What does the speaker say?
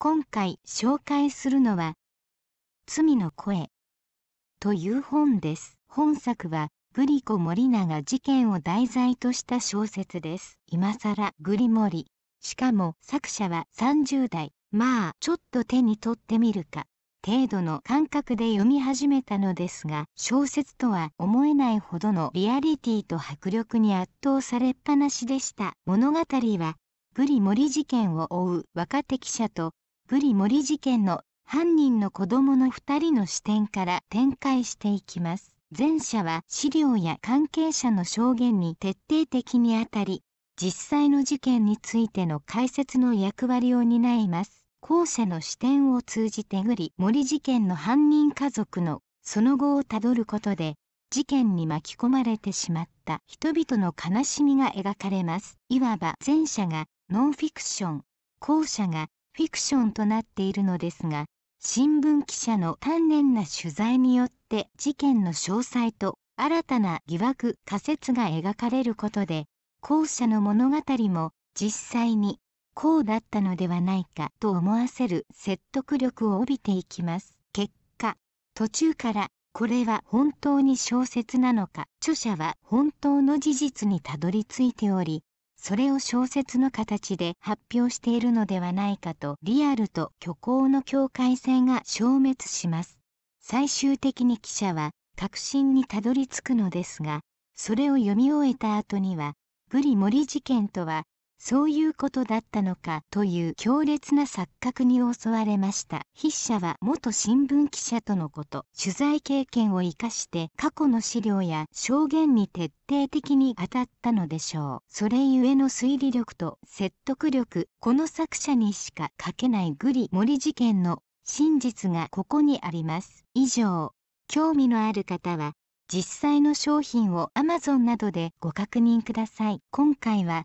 今回紹介するのは「罪の声」という本です。本作はグリコ森永事件を題材とした小説です。今更グリモリ。しかも作者は30代。まあちょっと手に取ってみるか。程度の感覚で読み始めたのですが小説とは思えないほどのリアリティと迫力に圧倒されっぱなしでした物語はグリ森事件を追う若手記者とブリ森事件の犯人の子供の2人の視点から展開していきます。前者は資料や関係者の証言に徹底的にあたり、実際の事件についての解説の役割を担います。後者の視点を通じてぐり森事件の犯人家族のその後をたどることで、事件に巻き込まれてしまった人々の悲しみが描かれます。いわば前者がノンフィクション、後者がフィクションとなっているのですが新聞記者の丹念な取材によって事件の詳細と新たな疑惑仮説が描かれることで後者の物語も実際にこうだったのではないかと思わせる説得力を帯びていきます結果途中からこれは本当に小説なのか著者は本当の事実にたどり着いておりそれを小説の形で発表しているのではないかとリアルと虚構の境界線が消滅します。最終的に記者は確信にたどり着くのですが、それを読み終えた後には、ブリ森事件とはそういうことだったのかという強烈な錯覚に襲われました筆者は元新聞記者とのこと取材経験を生かして過去の資料や証言に徹底的に当たったのでしょうそれゆえの推理力と説得力この作者にしか書けないグリ森事件の真実がここにあります以上興味のある方は実際の商品を Amazon などでご確認ください今回は